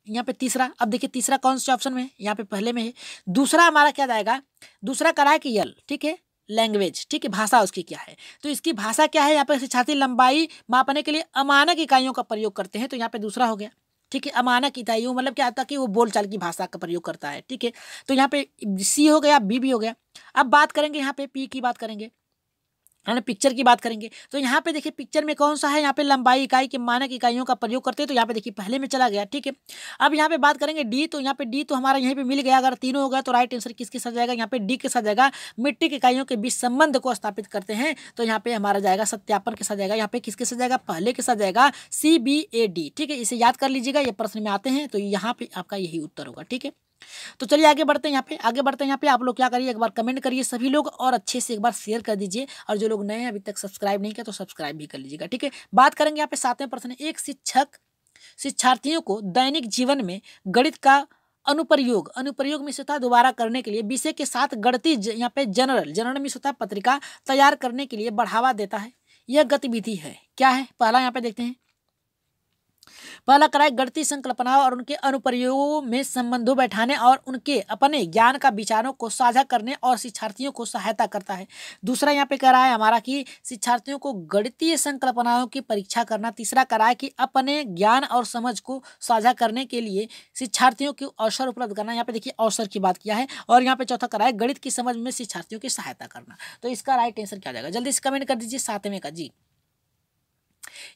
यहाँ पे तीसरा अब देखिए तीसरा कौन से ऑप्शन में है यहाँ पे पहले में है दूसरा हमारा क्या जाएगा दूसरा करा है कि यल ठीक है लैंग्वेज ठीक है भाषा उसकी क्या है तो इसकी भाषा क्या है यहाँ पे शिक्षार्थी लंबाई मापने के लिए अमानक इकाइयों का प्रयोग करते हैं तो यहाँ पे दूसरा हो गया ठीक है अमानक इकाइयों मतलब क्या आता है कि वो बोलचाल की भाषा का प्रयोग करता है ठीक है तो यहाँ पे सी हो गया बी भी हो गया अब बात करेंगे यहाँ पे पी की बात करेंगे हमने पिक्चर की बात करेंगे तो यहाँ पे देखिए पिक्चर में कौन सा है यहाँ पे लंबाई इकाई के मानक इकाइयों का प्रयोग करते हैं तो यहाँ पे देखिए पहले में चला गया ठीक है अब यहाँ पे बात करेंगे डी तो यहाँ पे डी तो हमारा यहीं पे मिल गया अगर तीनों हो गया तो राइट आंसर किसके साथ जाएगा यहाँ पे डी के साथ जाएगा के इकाइयों के बीच संबंध को स्थापित करते हैं तो यहाँ पे हमारा जाएगा सत्यापन के साथ जाएगा यहाँ पे किसके साथ जाएगा पहले के साथ जाएगा सी ठीक है इसे याद कर लीजिएगा ये प्रश्न में आते हैं तो यहाँ पे आपका यही उत्तर होगा ठीक है तो चलिए आगे बढ़ते हैं यहाँ पे आगे बढ़ते हैं यहाँ पे आप लोग क्या करिए एक बार कमेंट करिए सभी लोग और अच्छे से एक बार शेयर कर दीजिए और जो लोग नए हैं अभी तक सब्सक्राइब नहीं किया तो सब्सक्राइब भी कर लीजिएगा ठीक है बात करेंगे यहाँ पे सातवें प्रश्न एक शिक्षक शिक्षार्थियों को दैनिक जीवन में गणित का अनुप्रयोग अनुप्रयोग में स्वतः दोबारा करने के लिए विषय के साथ गणती यहाँ पे जनरल जनरल में स्वतः पत्रिका तैयार करने के लिए बढ़ावा देता है यह गतिविधि है क्या है पहला यहाँ पे देखते हैं पहला कराए गणती संकल्पनाओं और उनके अनुप्रयोगों में संबंधों बैठाने और उनके अपने ज्ञान का विचारों को साझा करने और शिक्षार्थियों को सहायता करता है दूसरा यहाँ पे कह है हमारा कि शिक्षार्थियों को गणितीय संकल्पनाओं की परीक्षा करना तीसरा कराए कि अपने ज्ञान और समझ को साझा करने के लिए शिक्षार्थियों को अवसर उपलब्ध करना यहाँ पे देखिए अवसर की बात किया है और यहाँ पे चौथा कराए गणित की समझ में शिक्षार्थियों की सहायता करना तो इसका राइट आंसर क्या जाएगा जल्दी से कमेंट कर दीजिए सातवें का जी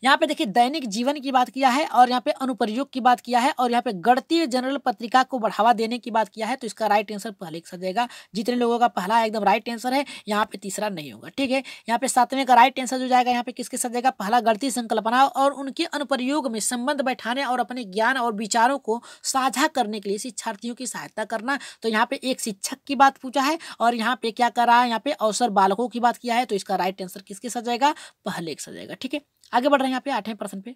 यहाँ पे देखिए दैनिक जीवन की बात किया है और यहाँ पे अनुप्रयोग की बात किया है और यहाँ पे गणतीय जनरल पत्रिका को बढ़ावा देने की बात किया है तो इसका राइट आंसर पहले एक देगा जितने लोगों का पहला एकदम राइट आंसर है यहाँ पे तीसरा नहीं होगा ठीक है यहाँ पे सातवें का राइट आंसर जो जाएगा यहाँ पे किसके साथ जाएगा पहला गणतीय संकल्पना और उनके अनुप्रयोग में संबंध बैठाने और अपने ज्ञान और विचारों को साझा करने के लिए शिक्षार्थियों की सहायता करना तो यहाँ पे एक शिक्षक की बात पूछा है और यहाँ पे क्या कर रहा है यहाँ पे अवसर बालकों की बात किया है तो इसका राइट आंसर किसके साथ जाएगा पहले एक साथ जाएगा ठीक है आगे बढ़ रहे हैं यहाँ पे आठवें प्रश्न पे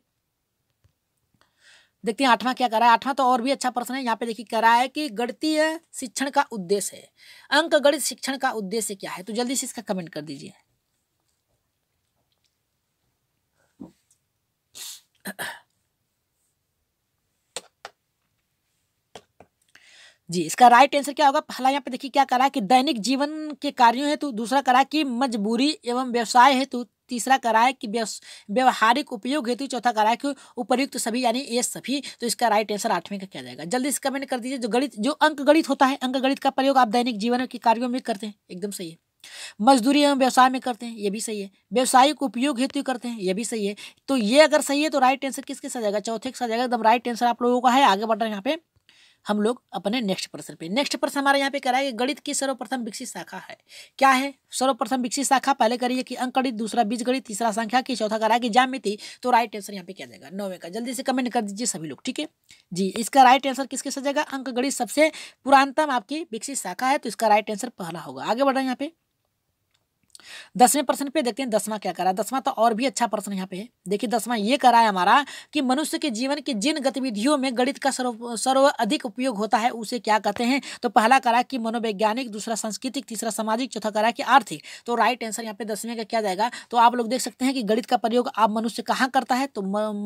देखते हैं आठवां क्या कर रहा है आठवां तो और भी अच्छा प्रश्न है यहाँ पे देखिए कह रहा है कि गणतीय शिक्षण का उद्देश्य है अंक गणित शिक्षण का उद्देश्य क्या है तो जल्दी से इसका कमेंट कर दीजिए जी इसका राइट आंसर क्या होगा पहला यहाँ पे देखिए क्या करा है कि दैनिक जीवन के कार्यों हेतु दूसरा करा कि मजबूरी एवं व्यवसाय हेतु तीसरा कराए कि व्यवहारिक उपयोग हेतु चौथा कराए कि उपयुक्त सभी यानी ये सभी तो इसका राइट आंसर आठवीं का क्या जाएगा जल्दी से कमेंट कर दीजिए जो गणित जो अंक गणित होता है अंक गणित का प्रयोग आप दैनिक जीवन के कार्यों में करते हैं एकदम सही है मजदूरी एवं व्यवसाय में करते हैं ये भी सही है व्यवसायिक उपयोग हेतु करते हैं ये भी सही है तो ये अगर सही है तो राइट आंसर किसके साथ जाएगा चौथे के साथ जाएगा एकदम राइट आंसर आप लोगों का है आगे बढ़ रहे हैं यहाँ पे हम लोग अपने नेक्स्ट प्रश्न पे नेक्स्ट प्रश्न हमारे यहाँ पे कराएगा गणित की सर्वप्रथम विकसित शाखा है क्या है सर्वप्रथम विकसित शाखा पहले करिए कि अंक गणित दूसरा बीज गणित तीसरा संख्या की चौथा करा कि जामिति तो राइट आंसर यहाँ पे क्या जाएगा नौवे का जल्दी से कमेंट कर दीजिए सभी लोग ठीक है जी इसका राइट आंसर किसके सजेगा अंक गणित सबसे पुरानतम आपकी विकसित शाखा है तो इसका राइट आंसर पहला होगा आगे बढ़ रहे हैं यहाँ पे दसवें प्रश्न पे देखते हैं दसवां क्या करा दसवां तो और भी अच्छा प्रश्न यहाँ पे है देखिए दसवां ये करा है हमारा कि मनुष्य के जीवन की जिन गतिविधियों में गणित का सर्व सर्व अधिक उपयोग होता है उसे क्या कहते हैं तो पहला करा कि मनोवैज्ञानिक दूसरा सांस्कृतिक तीसरा सामाजिक चौथा करा कि आर्थिक तो राइट आंसर यहाँ पे दसवें का क्या जाएगा तो आप लोग देख सकते हैं कि गणित का प्रयोग आप मनुष्य कहाँ करता है तो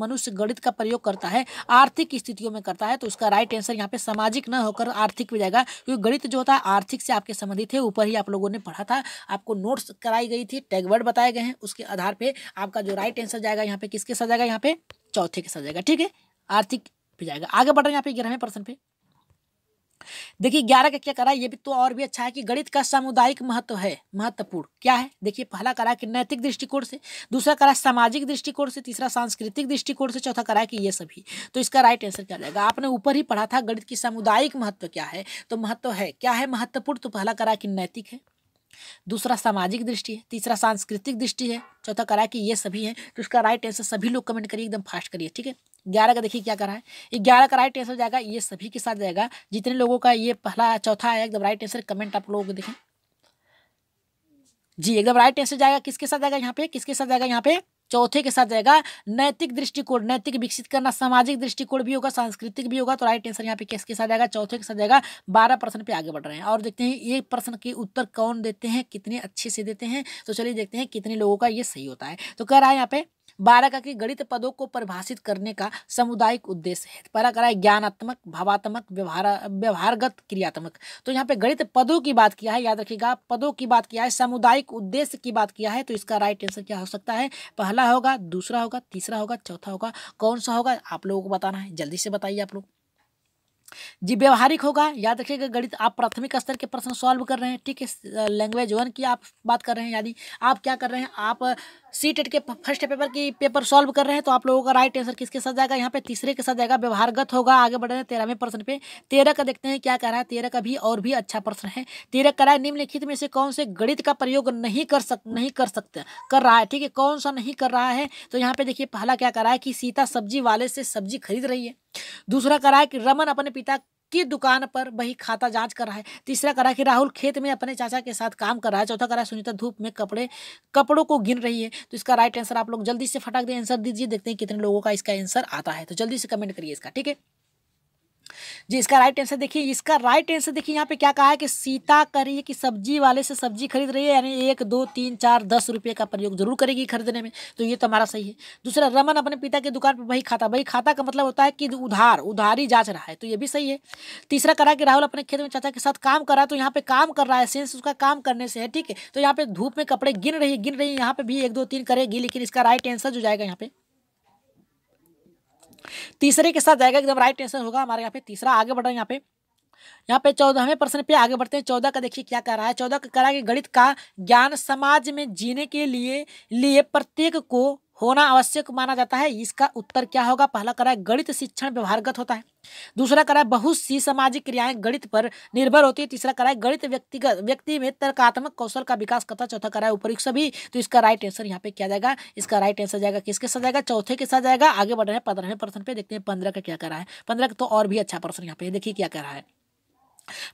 मनुष्य गणित का प्रयोग करता है आर्थिक स्थितियों में करता है तो उसका राइट आंसर यहाँ पे सामाजिक न होकर आर्थिक भी जाएगा क्योंकि गणित जो होता है आर्थिक से आपके संबंधित है ऊपर ही आप लोगों ने पढ़ा था आपको नोट्स कराई गई थी टैग वर्ड बताए गए हैं उसके आधार पे आपका जो राइट आंसर जाएगा यहाँ पे किसके साथ जाएगा यहाँ पे चौथे के साथ जाएगा ठीक है आर्थिक पे जाएगा आगे बढ़ रहे हैं यहाँ पे ग्यारहवें प्रश्न पे देखिए ग्यारह का क्या करा ये भी तो और भी अच्छा है कि गणित का सामुदायिक महत्व है महत्वपूर्ण क्या है देखिए पहला करा कि नैतिक दृष्टिकोण से दूसरा करा सामाजिक दृष्टिकोण से तीसरा सांस्कृतिक दृष्टिकोण से चौथा करा कि ये सभी तो इसका राइट आंसर क्या जाएगा आपने ऊपर ही पढ़ा था गणित की सामुदायिक महत्व क्या है तो महत्व है क्या है महत्वपूर्ण तो पहला करा कि नैतिक है दूसरा सामाजिक दृष्टि है तीसरा सांस्कृतिक दृष्टि है चौथा करा कि ये सभी हैं तो उसका राइट आंसर सभी लोग कमेंट करिए एकदम फास्ट करिए ठीक है ग्यारह का देखिए क्या करा है ग्यारह का राइट आंसर जाएगा ये सभी के साथ जाएगा जितने लोगों का ये पहला चौथा है एकदम राइट आंसर कमेंट आप लोगों को देखें जी एकदम राइट आंसर जाएगा किसके साथ जाएगा यहाँ पे किसके साथ जाएगा यहाँ पे चौथे के साथ जाएगा नैतिक दृष्टिकोण नैतिक विकसित करना सामाजिक दृष्टिकोण भी होगा सांस्कृतिक भी होगा तो राइट आंसर यहाँ पे किसके साथ जाएगा चौथे के साथ जाएगा बारह प्रश्न पे आगे बढ़ रहे हैं और देखते हैं ये प्रश्न के उत्तर कौन देते हैं कितने अच्छे से देते हैं तो चलिए देखते हैं कितने लोगों का ये सही होता है तो कह रहा है यहाँ पे बारह का की गणित पदों को परिभाषित करने का सामुदायिक उद्देश्य है पहला करा है ज्ञानात्मक भावात्मक व्यवहार व्यवहारगत क्रियात्मक तो यहाँ पे गणित पदों की बात किया है याद रखिएगा पदों की बात किया है सामुदायिक उद्देश्य की बात किया है तो इसका राइट आंसर क्या हो सकता है पहला होगा दूसरा होगा तीसरा होगा चौथा होगा कौन सा होगा आप लोगों को बताना है जल्दी से बताइए आप लोग जी व्यवहारिक होगा याद रखिएगा गणित आप प्राथमिक स्तर के प्रश्न सॉल्व कर रहे हैं ठीक है लैंग्वेज वन की आप बात कर रहे हैं यानी आप क्या कर रहे हैं आप सी टेट e के फर्स्ट पेपर की पेपर सॉल्व कर रहे हैं तो आप लोगों का राइट आंसर किसके साथ जाएगा यहाँ पे तीसरे के साथ जाएगा व्यवहारगत होगा आगे बढ़ रहे हैं तेरहवें प्रश्न पे तेरह का देखते हैं क्या कह रहा है तेरह का भी और भी अच्छा प्रश्न है तेरह कराए निम्नलिखित में से कौन से गणित का प्रयोग नहीं कर सक नहीं कर सकते कर रहा है ठीक है कौन सा नहीं कर रहा है तो यहाँ पे देखिए पहला क्या कर रहा है कि सीता सब्जी वाले से सब्जी खरीद रही है दूसरा कह रहा है कि रमन अपने पिता की दुकान पर वही खाता जांच कर रहा है तीसरा कह रहा है कि राहुल खेत में अपने चाचा के साथ काम कर रहा है चौथा कह रहा है सुनीता धूप में कपड़े कपड़ों को गिन रही है तो इसका राइट आंसर आप लोग जल्दी से फटाक दे आंसर दीजिए देखते हैं कितने लोगों का इसका आंसर आता है तो जल्दी से कमेंट करिए इसका ठीक है जी इसका राइट आंसर देखिए इसका राइट आंसर देखिए यहाँ पे क्या कहा है कि सीता करिए कि सब्जी वाले से सब्जी खरीद रही है यानी एक दो तीन चार दस रुपये का प्रयोग जरूर करेगी खरीदने में तो ये तो हमारा सही है दूसरा रमन अपने पिता की दुकान पर वही खाता वही खाता का मतलब होता है कि उधार उधारी जाँच रहा है तो ये भी सही है तीसरा करा कि राहुल अपने खेत में चाचा के साथ काम कर रहा है तो यहाँ पे काम कर रहा है सेंस उसका काम करने से है ठीक है तो यहाँ पे धूप में कपड़े गिन रही गिन रही यहाँ पे भी एक दो तीन करेगी लेकिन इसका राइट आंसर जो जाएगा यहाँ पे तीसरे के साथ जाएगा एकदम राइट आंसर होगा हमारे यहाँ पे तीसरा आगे बढ़ रहा है यहाँ पे यहाँ पे चौदहवें प्रश्न पे आगे बढ़ते हैं चौदह का देखिए क्या कर रहा है चौदह का कह रहा है कि गणित का ज्ञान समाज में जीने के लिए लिए प्रत्येक को होना आवश्यक माना जाता है इसका उत्तर क्या होगा पहला कराए गणित शिक्षण व्यवहारगत होता है दूसरा कराए बहुत सी सामाजिक क्रियाएं गणित पर निर्भर होती है तीसरा कराए गणित व्यक्तिगत व्यक्ति में तर्कात्मक कौशल का विकास करता चौथा कराए है भी तो इसका राइट आंसर यहाँ पे क्या जाएगा इसका राइट आंसर जाएगा किसके साथ जाएगा चौथे के साथ जाएगा आगे बढ़ रहे हैं पंद्रहवें पर्सन पे देखते हैं पंद्रह का क्या करा है पंद्रह का तो और भी अच्छा पर्सन यहाँ पे देखिए क्या करा है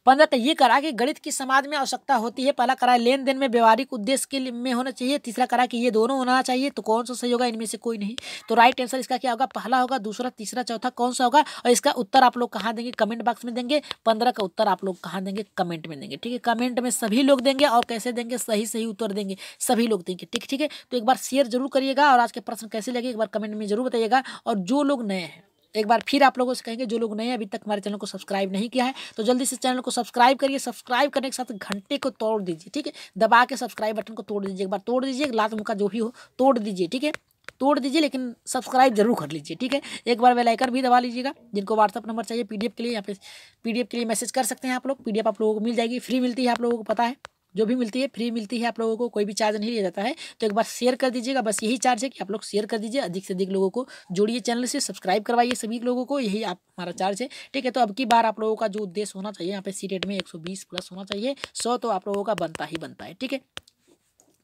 पंद्रह का ये करा कि गणित की समाज में आवश्यकता होती है पहला करा लेन देन में व्यवहारिक उद्देश्य के लिए में होना चाहिए तीसरा करा कि ये दोनों होना चाहिए तो कौन सा सही होगा इनमें से कोई नहीं तो राइट आंसर इसका क्या होगा पहला होगा दूसरा तीसरा चौथा कौन सा होगा और इसका उत्तर आप लोग कहाँ देंगे कमेंट बॉक्स में देंगे पंद्रह का उत्तर आप लोग कहाँ देंगे कमेंट में देंगे ठीक है कमेंट में सभी लोग देंगे और कैसे देंगे सही सही उत्तर देंगे सभी लोग देंगे ठीक ठीक है तो एक बार शेयर जरूर करिएगा और आज के प्रश्न कैसे लगे एक बार कमेंट में जरूर बताइएगा और जो लोग नए हैं एक बार फिर आप लोगों से कहेंगे जो लोग नए अभी तक हमारे चैनल को सब्सक्राइब नहीं किया है तो जल्दी से चैनल को सब्सक्राइब करिए सब्सक्राइब करने के साथ घंटे को तोड़ दीजिए ठीक है दबा के सब्सक्राइब बटन को तोड़ दीजिए एक बार तोड़ दीजिए लात मुका जो भी हो तोड़ दीजिए ठीक है तोड़ दीजिए लेकिन सब्सक्राइब जरूर कर लीजिए ठीक है एक बार वेलाइकन भी दबा लीजिएगा जिनको व्हाट्सअप नंबर चाहिए पी के लिए यहाँ पे पी के लिए मैसेज कर सकते हैं आप लोग पी आप लोगों को मिल जाएगी फ्री मिलती है आप लोगों को पता है जो भी मिलती है फ्री मिलती है आप लोगों को कोई भी चार्ज नहीं लिया जाता है तो एक बार शेयर कर दीजिएगा बस यही चार्ज है कि आप लोग शेयर कर दीजिए अधिक से अधिक लोगों को जोड़िए चैनल से सब्सक्राइब करवाइए सभी लोगों को यही आप हमारा चार्ज है ठीक है तो अब की बार आप लोगों का जो उद्देश्य होना चाहिए यहाँ पे सी रेट में एक प्लस होना चाहिए सौ तो आप लोगों का बनता ही बनता है ठीक है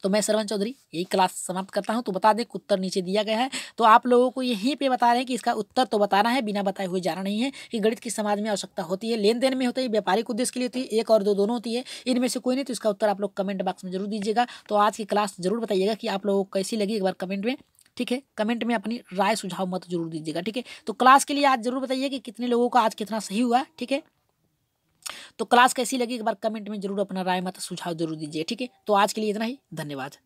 तो मैं सरवन चौधरी यही क्लास समाप्त करता हूँ तो बता दें उत्तर नीचे दिया गया है तो आप लोगों को यहीं पे बता रहे हैं कि इसका उत्तर तो बताना है बिना बताए हुए जाना नहीं है कि गणित की समाज में आवश्यकता होती है लेन देन में होती है व्यापारिक उद्देश्य के लिए होती है एक और दो दोनों होती है इनमें से कोई नहीं तो इसका उत्तर आप लोग कमेंट बॉक्स में जरूर दीजिएगा तो आज की क्लास जरूर बताइएगा कि आप लोगों को कैसी लगी एक बार कमेंट में ठीक है कमेंट में अपनी राय सुझाव मत जरूर दीजिएगा ठीक है तो क्लास के लिए आज जरूर बताइए कि कितने लोगों का आज कितना सही हुआ ठीक है तो क्लास कैसी लगी एक बार कमेंट में जरूर अपना राय मत मतलब सुझाव जरूर दीजिए ठीक है तो आज के लिए इतना ही धन्यवाद